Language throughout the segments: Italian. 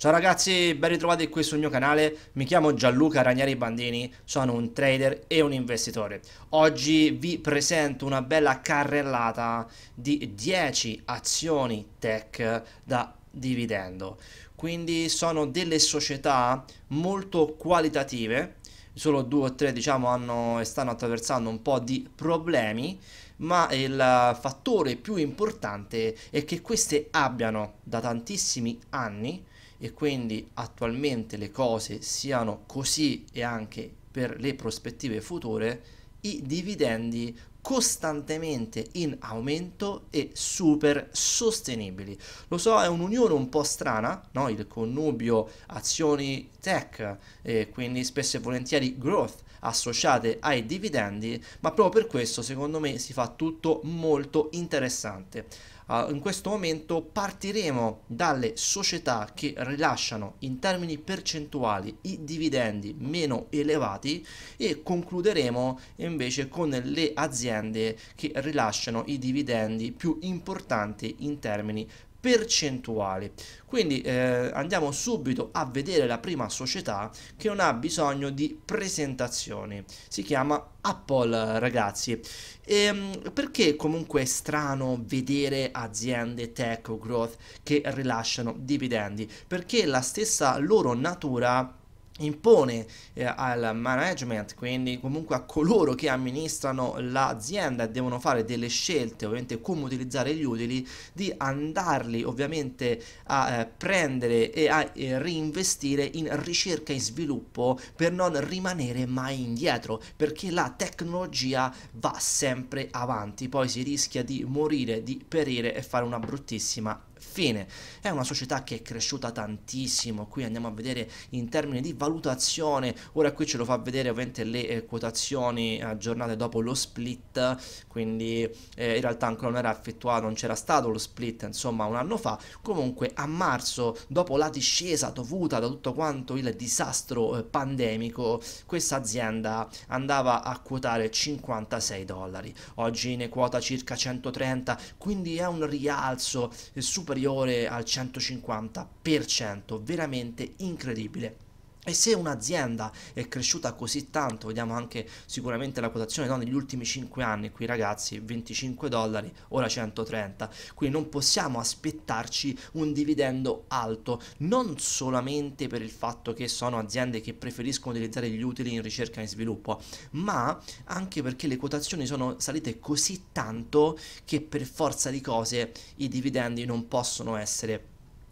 Ciao ragazzi, ben ritrovati qui sul mio canale, mi chiamo Gianluca Ragnari Bandini, sono un trader e un investitore. Oggi vi presento una bella carrellata di 10 azioni tech da dividendo. Quindi sono delle società molto qualitative, solo due o tre diciamo hanno, e stanno attraversando un po' di problemi ma il fattore più importante è che queste abbiano da tantissimi anni e quindi attualmente le cose siano così e anche per le prospettive future i dividendi costantemente in aumento e super sostenibili. Lo so, è un'unione un po' strana, no? il connubio azioni tech, eh, quindi spesso e volentieri growth associate ai dividendi, ma proprio per questo secondo me si fa tutto molto interessante. Uh, in questo momento partiremo dalle società che rilasciano in termini percentuali i dividendi meno elevati e concluderemo invece con le aziende che rilasciano i dividendi più importanti in termini percentuali percentuali. Quindi eh, andiamo subito a vedere la prima società che non ha bisogno di presentazioni. Si chiama Apple, ragazzi. Ehm, perché comunque è strano vedere aziende tech o growth che rilasciano dividendi? Perché la stessa loro natura impone eh, al management, quindi comunque a coloro che amministrano l'azienda e devono fare delle scelte, ovviamente come utilizzare gli utili, di andarli ovviamente a eh, prendere e a eh, reinvestire in ricerca e sviluppo per non rimanere mai indietro, perché la tecnologia va sempre avanti, poi si rischia di morire, di perire e fare una bruttissima Fine. È una società che è cresciuta tantissimo, qui andiamo a vedere in termini di valutazione, ora qui ce lo fa vedere ovviamente le eh, quotazioni eh, aggiornate dopo lo split, quindi eh, in realtà ancora non era effettuato, non c'era stato lo split insomma un anno fa, comunque a marzo dopo la discesa dovuta da tutto quanto il disastro eh, pandemico, questa azienda andava a quotare 56 dollari, oggi ne quota circa 130, quindi è un rialzo eh, super superiore al 150%, veramente incredibile. E se un'azienda è cresciuta così tanto, vediamo anche sicuramente la quotazione no? negli ultimi 5 anni, qui ragazzi 25 dollari, ora 130, quindi non possiamo aspettarci un dividendo alto, non solamente per il fatto che sono aziende che preferiscono utilizzare gli utili in ricerca e sviluppo, ma anche perché le quotazioni sono salite così tanto che per forza di cose i dividendi non possono essere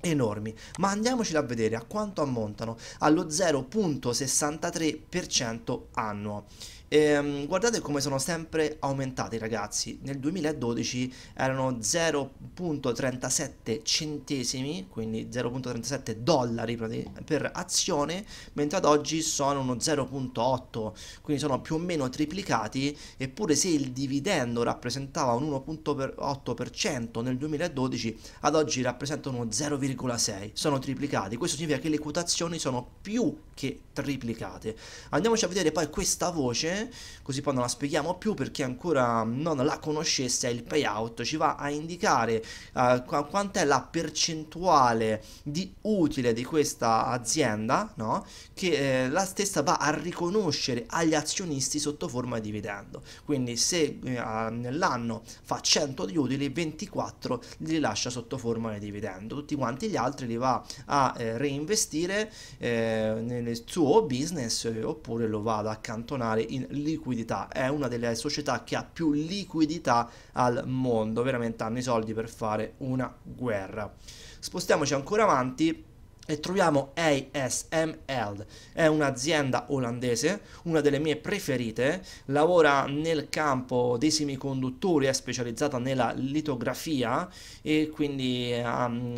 enormi ma andiamoci a vedere a quanto ammontano allo 0.63% annuo e, ehm, guardate come sono sempre aumentati ragazzi, nel 2012 erano 0.37 centesimi, quindi 0.37 dollari per azione, mentre ad oggi sono uno 0.8, quindi sono più o meno triplicati, eppure se il dividendo rappresentava un 1.8% nel 2012, ad oggi rappresentano 0,6, sono triplicati, questo significa che le quotazioni sono più che triplicate. Andiamoci a vedere poi questa voce così poi non la spieghiamo più perché ancora non la conoscesse, il payout, ci va a indicare uh, quant'è la percentuale di utile di questa azienda, no? che eh, la stessa va a riconoscere agli azionisti sotto forma di dividendo. Quindi se eh, nell'anno fa 100 di utili, 24 li lascia sotto forma di dividendo, tutti quanti gli altri li va a eh, reinvestire eh, nel suo business eh, oppure lo va ad accantonare in liquidità, è una delle società che ha più liquidità al mondo, veramente hanno i soldi per fare una guerra. Spostiamoci ancora avanti e troviamo ASML, è un'azienda olandese, una delle mie preferite, lavora nel campo dei semiconduttori, è specializzata nella litografia e quindi um,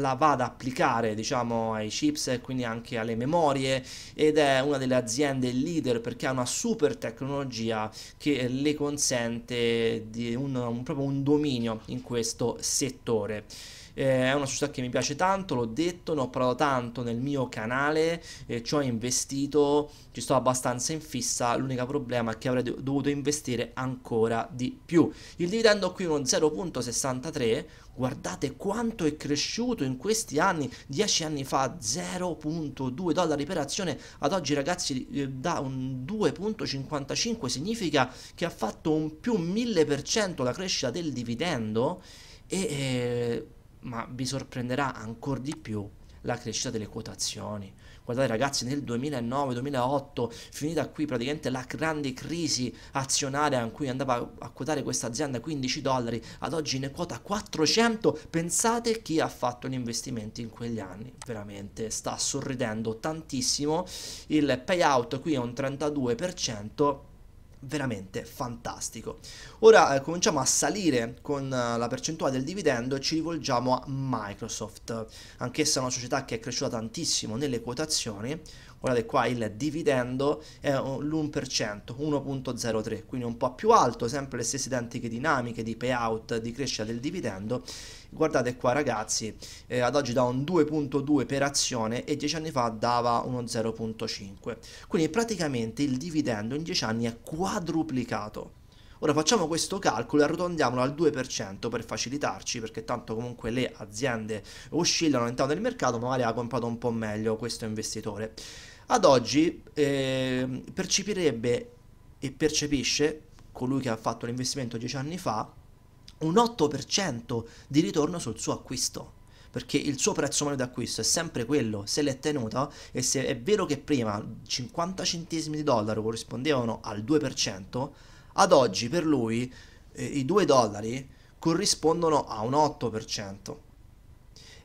la va ad applicare diciamo ai chips e quindi anche alle memorie ed è una delle aziende leader perché ha una super tecnologia che le consente di un, un, proprio un dominio in questo settore eh, è una società che mi piace tanto, l'ho detto, ne ho parlato tanto nel mio canale, eh, ci ho investito, ci sto abbastanza in fissa, l'unico problema è che avrei dovuto investire ancora di più. Il dividendo qui è uno 0.63, guardate quanto è cresciuto in questi anni, 10 anni fa 0.2 dollari per azione, ad oggi ragazzi eh, da un 2.55 significa che ha fatto un più 1000% la crescita del dividendo e... Eh, ma vi sorprenderà ancora di più la crescita delle quotazioni. Guardate ragazzi, nel 2009-2008, finita qui praticamente la grande crisi azionaria in cui andava a quotare questa azienda 15 dollari, ad oggi ne quota 400, pensate chi ha fatto gli investimenti in quegli anni, veramente sta sorridendo tantissimo, il payout qui è un 32%, veramente fantastico. Ora eh, cominciamo a salire con eh, la percentuale del dividendo e ci rivolgiamo a Microsoft, anch'essa una società che è cresciuta tantissimo nelle quotazioni, guardate qua il dividendo è l'1%, 1.03, quindi un po' più alto, sempre le stesse identiche dinamiche di payout, di crescita del dividendo. Guardate qua ragazzi, eh, ad oggi dà un 2.2 per azione e 10 anni fa dava uno 0.5. Quindi praticamente il dividendo in 10 anni è quadruplicato. Ora facciamo questo calcolo e arrotondiamolo al 2% per facilitarci, perché tanto comunque le aziende oscillano all'interno del mercato, magari ha comprato un po' meglio questo investitore ad oggi eh, percepirebbe e percepisce colui che ha fatto l'investimento dieci anni fa un 8% di ritorno sul suo acquisto perché il suo prezzo medio d'acquisto è sempre quello, se l'è tenuto e se è vero che prima 50 centesimi di dollaro corrispondevano al 2%, ad oggi per lui eh, i 2 dollari corrispondono a un 8%.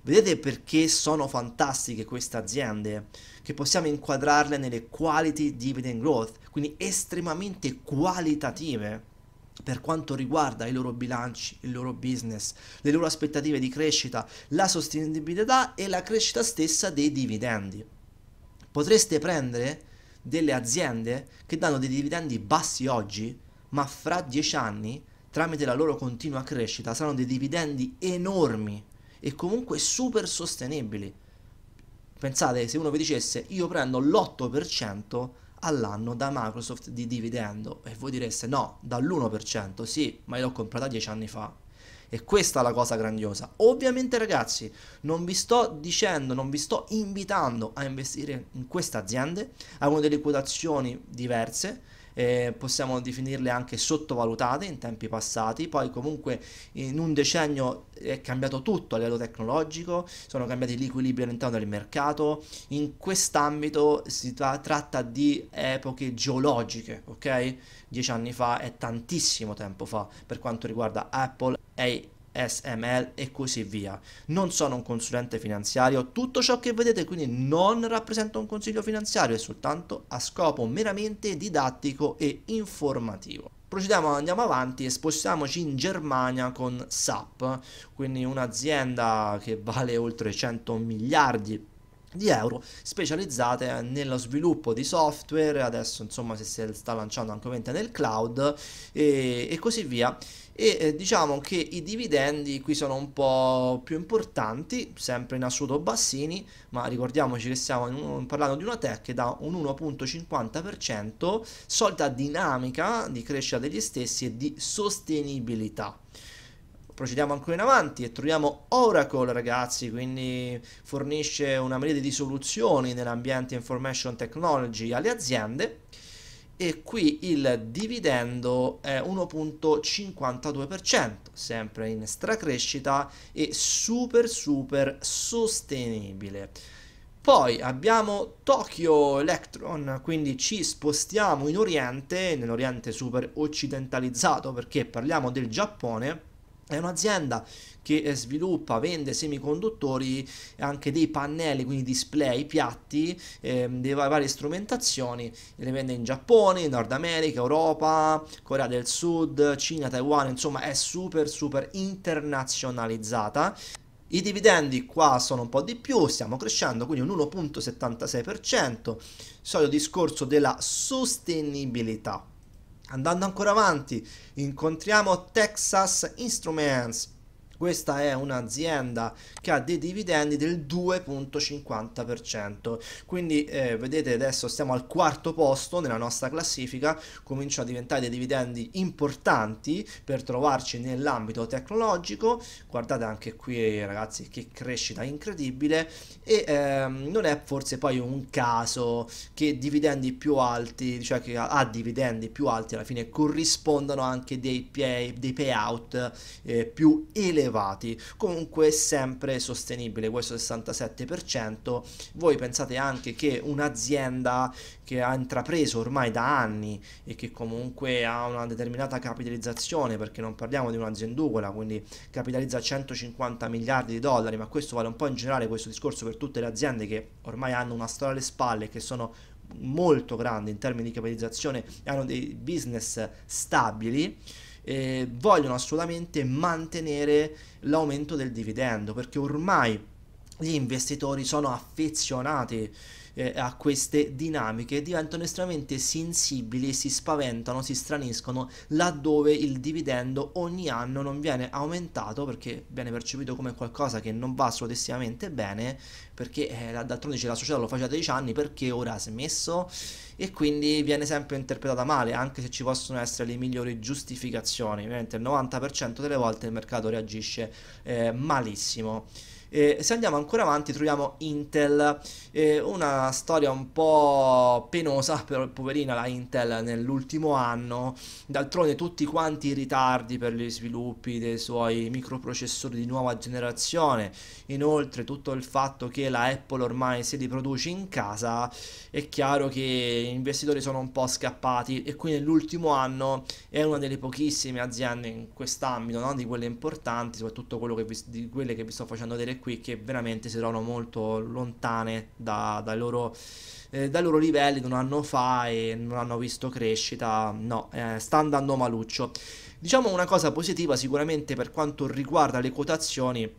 Vedete perché sono fantastiche queste aziende? Che possiamo inquadrarle nelle quality dividend growth, quindi estremamente qualitative per quanto riguarda i loro bilanci, il loro business, le loro aspettative di crescita, la sostenibilità e la crescita stessa dei dividendi. Potreste prendere delle aziende che danno dei dividendi bassi oggi, ma fra dieci anni, tramite la loro continua crescita, saranno dei dividendi enormi e comunque super sostenibili. Pensate se uno vi dicesse io prendo l'8% all'anno da Microsoft di dividendo e voi direste no, dall'1% sì, ma io l'ho comprata 10 anni fa. E questa è la cosa grandiosa. Ovviamente ragazzi, non vi sto dicendo, non vi sto invitando a investire in queste aziende, a una delle quotazioni diverse, eh, possiamo definirle anche sottovalutate in tempi passati, poi comunque in un decennio è cambiato tutto a livello tecnologico, sono cambiati gli equilibri all'interno del mercato, in quest'ambito si tra- tratta di epoche geologiche, ok? Dieci anni fa è tantissimo tempo fa per quanto riguarda Apple e SML e così via. Non sono un consulente finanziario, tutto ciò che vedete quindi non rappresenta un consiglio finanziario, è soltanto a scopo meramente didattico e informativo. Procediamo, andiamo avanti e spostiamoci in Germania con SAP, quindi un'azienda che vale oltre 100 miliardi di euro specializzate nello sviluppo di software adesso insomma se si sta lanciando anche ovviamente nel cloud e, e così via e eh, diciamo che i dividendi qui sono un po' più importanti sempre in assoluto bassini ma ricordiamoci che stiamo un, parlando di una tech che dà un 1.50% solita dinamica di crescita degli stessi e di sostenibilità procediamo ancora in avanti e troviamo Oracle ragazzi, quindi fornisce una miriade di soluzioni nell'ambiente information technology alle aziende e qui il dividendo è 1.52%, sempre in stracrescita e super super sostenibile. Poi abbiamo Tokyo Electron, quindi ci spostiamo in Oriente, nell'Oriente super occidentalizzato perché parliamo del Giappone è un'azienda che eh, sviluppa, vende semiconduttori anche dei pannelli, quindi display, piatti, ehm, delle varie strumentazioni, le vende in Giappone, Nord America, Europa, Corea del Sud, Cina, Taiwan, insomma è super super internazionalizzata. I dividendi qua sono un po' di più, stiamo crescendo, quindi un 1.76%, solito discorso della sostenibilità. Andando ancora avanti, incontriamo Texas Instruments, questa è un'azienda che ha dei dividendi del 2.50%. Quindi eh, vedete adesso stiamo al quarto posto nella nostra classifica, cominciano a diventare dei dividendi importanti per trovarci nell'ambito tecnologico. Guardate anche qui ragazzi che crescita incredibile e ehm, non è forse poi un caso che dividendi più alti, cioè che a, dividendi più alti alla fine corrispondano anche dei, pay, dei payout eh, più elevati elevati, comunque sempre sostenibile questo 67%. Voi pensate anche che un'azienda che ha intrapreso ormai da anni e che comunque ha una determinata capitalizzazione, perché non parliamo di un'aziendugola, quindi capitalizza 150 miliardi di dollari, ma questo vale un po' in generale questo discorso per tutte le aziende che ormai hanno una storia alle spalle e che sono molto grandi in termini di capitalizzazione e hanno dei business stabili eh, vogliono assolutamente mantenere l'aumento del dividendo perché ormai gli investitori sono affezionati eh, a queste dinamiche diventano estremamente sensibili, si spaventano, si straniscono laddove il dividendo ogni anno non viene aumentato perché viene percepito come qualcosa che non va assolutamente bene perché eh, d'altronde la società lo faceva da 10 anni perché ora ha smesso e quindi viene sempre interpretata male, anche se ci possono essere le migliori giustificazioni. Ovviamente il 90% delle volte il mercato reagisce eh, malissimo. Eh, se andiamo ancora avanti troviamo Intel, eh, una storia un po' penosa per poverina la Intel nell'ultimo anno, d'altronde tutti quanti i ritardi per gli sviluppi dei suoi microprocessori di nuova generazione, inoltre tutto il fatto che la Apple ormai si riproduce in casa, è chiaro che gli investitori sono un po' scappati e qui nell'ultimo anno è una delle pochissime aziende in quest'ambito, no? di quelle importanti, soprattutto che vi, di quelle che vi sto facendo vedere qui che veramente si trovano molto lontane da, dai, loro, eh, dai, loro, livelli non hanno fa e non hanno visto crescita no eh, sta andando maluccio diciamo una cosa positiva sicuramente per quanto riguarda le quotazioni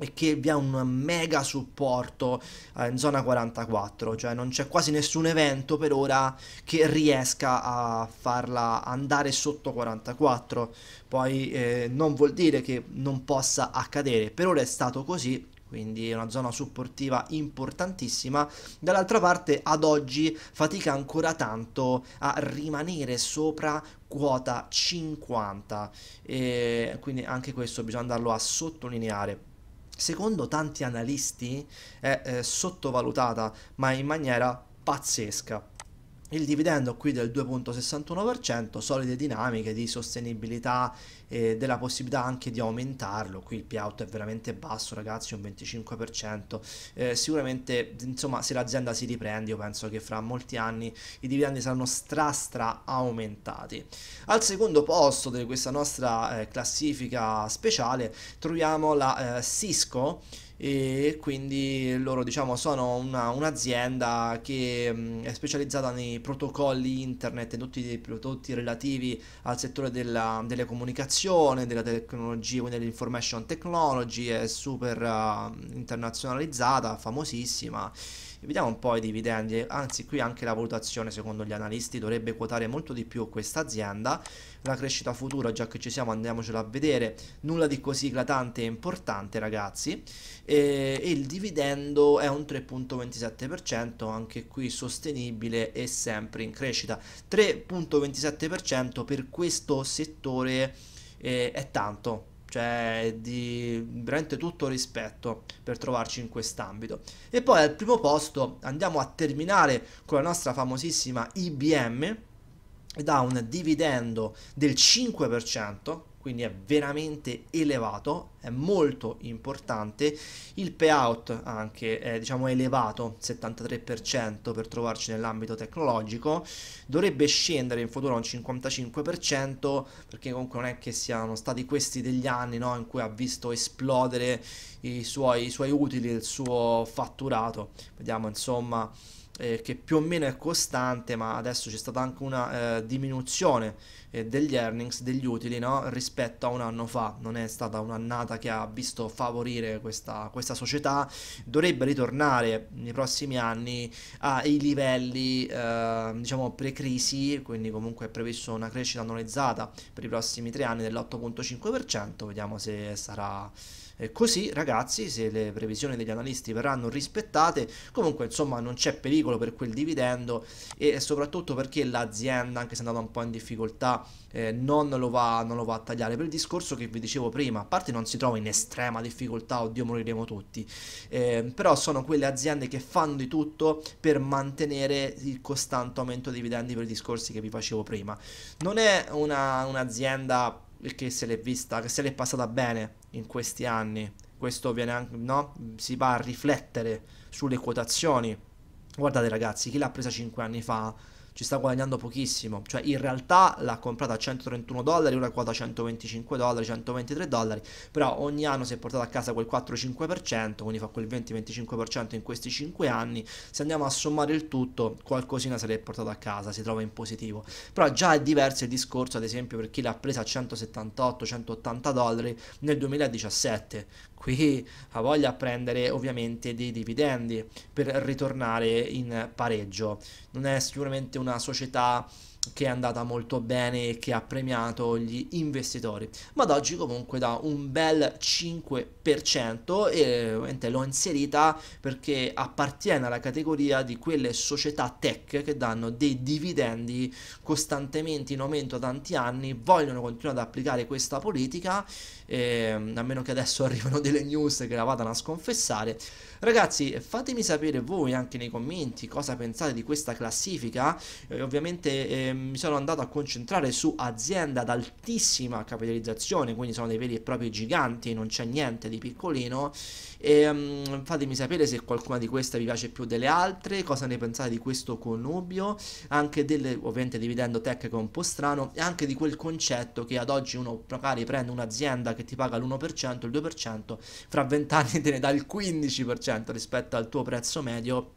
e che vi ha un mega supporto eh, in zona 44, cioè non c'è quasi nessun evento per ora che riesca a farla andare sotto 44, poi eh, non vuol dire che non possa accadere, per ora è stato così quindi è una zona supportiva importantissima. Dall'altra parte ad oggi fatica ancora tanto a rimanere sopra quota 50 e quindi anche questo bisogna andarlo a sottolineare secondo tanti analisti è eh, sottovalutata, ma in maniera pazzesca. Il dividendo qui del 2.61%, solide dinamiche di sostenibilità e eh, della possibilità anche di aumentarlo, qui il payout è veramente basso ragazzi, un 25%, eh, sicuramente insomma se l'azienda si riprende io penso che fra molti anni i dividendi saranno stra stra aumentati. Al secondo posto di questa nostra eh, classifica speciale troviamo la eh, Cisco e quindi loro diciamo sono una, un'azienda che mh, è specializzata nei protocolli internet e tutti i prodotti relativi al settore della telecomunicazione, della tecnologia, quindi dell'information technology, è super uh, internazionalizzata, famosissima Vediamo un po' i dividendi, anzi qui anche la valutazione secondo gli analisti dovrebbe quotare molto di più questa azienda. La crescita futura, già che ci siamo andiamocela a vedere, nulla di così eclatante e importante ragazzi. E, e il dividendo è un 3.27%, anche qui sostenibile e sempre in crescita. 3.27% per questo settore eh, è tanto cioè di veramente tutto rispetto per trovarci in quest'ambito. E poi al primo posto andiamo a terminare con la nostra famosissima IBM, da un dividendo del 5%, quindi è veramente elevato, è molto importante. Il payout anche è diciamo, elevato, 73% per trovarci nell'ambito tecnologico, dovrebbe scendere in futuro a un 55% perché comunque non è che siano stati questi degli anni no, in cui ha visto esplodere i suoi, i suoi utili, il suo fatturato. Vediamo insomma eh, che più o meno è costante, ma adesso c'è stata anche una eh, diminuzione eh, degli earnings, degli utili no? rispetto a un anno fa. Non è stata un'annata che ha visto favorire questa, questa società. Dovrebbe ritornare nei prossimi anni ai livelli eh, diciamo pre-crisi, quindi comunque è previsto una crescita annualizzata per i prossimi tre anni dell'8.5%. Vediamo se sarà eh, così ragazzi se le previsioni degli analisti verranno rispettate comunque insomma non c'è pericolo per quel dividendo e soprattutto perché l'azienda anche se è andata un po' in difficoltà eh, non, lo va, non, lo va, a tagliare per il discorso che vi dicevo prima a parte non si trova in estrema difficoltà oddio moriremo tutti eh, però sono quelle aziende che fanno di tutto per mantenere il costante aumento dei dividendi per i discorsi che vi facevo prima non è una, un'azienda che se l'è vista che se l'è passata bene in questi anni questo viene anche no? si va a riflettere sulle quotazioni guardate ragazzi chi l'ha presa 5 anni fa ci sta guadagnando pochissimo. Cioè, in realtà l'ha comprata a 131 dollari, ora quota 125 dollari, 123 dollari. Però ogni anno si è portato a casa quel 4-5%, quindi fa quel 20-25% in questi 5 anni. Se andiamo a sommare il tutto, qualcosina se l'è portato a casa, si trova in positivo. Però già è diverso il discorso, ad esempio, per chi l'ha presa a 178-180 dollari nel 2017 qui ha voglia a prendere ovviamente dei dividendi per ritornare in pareggio. Non è sicuramente una società che è andata molto bene e che ha premiato gli investitori ma ad oggi comunque da un bel 5% e l'ho inserita perché appartiene alla categoria di quelle società tech che danno dei dividendi costantemente in aumento da tanti anni vogliono continuare ad applicare questa politica ehm, a meno che adesso arrivano delle news che la vadano a sconfessare. Ragazzi, fatemi sapere voi anche nei commenti cosa pensate di questa classifica. Eh, ovviamente eh, mi sono andato a concentrare su aziende ad altissima capitalizzazione, quindi sono dei veri e propri giganti, non c'è niente di piccolino. E, um, fatemi sapere se qualcuna di queste vi piace più delle altre, cosa ne pensate di questo connubio, anche delle, ovviamente dividendo tech che è un po' strano, e anche di quel concetto che ad oggi uno magari prende un'azienda che che ti paga l'1%, il 2%, fra 20 anni te ne dà il 15% rispetto al tuo prezzo medio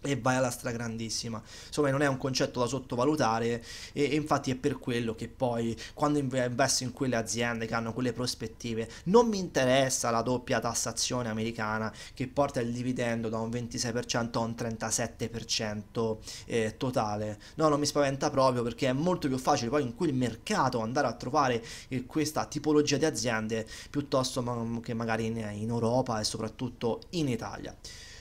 e vai alla stragrandissima. Insomma, non è un concetto da sottovalutare e, e, infatti è per quello che poi quando investo in quelle aziende che hanno quelle prospettive, non mi interessa la doppia tassazione americana che porta il dividendo da un 26% a un 37% eh, totale. No, non mi spaventa proprio perché è molto più facile poi in quel mercato andare a trovare eh, questa tipologia di aziende piuttosto che magari in, in Europa e soprattutto in Italia.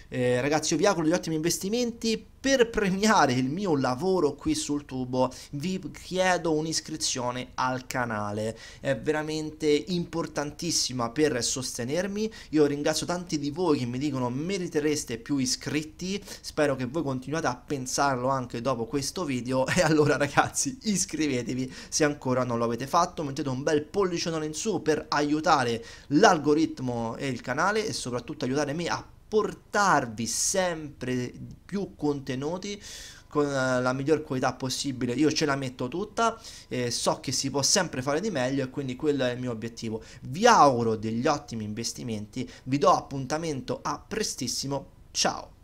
Eh, ragazzi io vi auguro degli ottimi investimenti. Per premiare il mio lavoro qui sul tubo vi chiedo un'iscrizione al canale, è veramente importantissima per sostenermi, io ringrazio tanti di voi che mi dicono meritereste più iscritti, spero che voi continuate a pensarlo anche dopo questo video e allora ragazzi iscrivetevi se ancora non lo avete fatto, mettete un bel pollice in su per aiutare l'algoritmo e il canale e soprattutto aiutare me a portarvi sempre più contenuti con eh, la miglior qualità possibile io ce la metto tutta eh, so che si può sempre fare di meglio e quindi quello è il mio obiettivo vi auguro degli ottimi investimenti vi do appuntamento a prestissimo ciao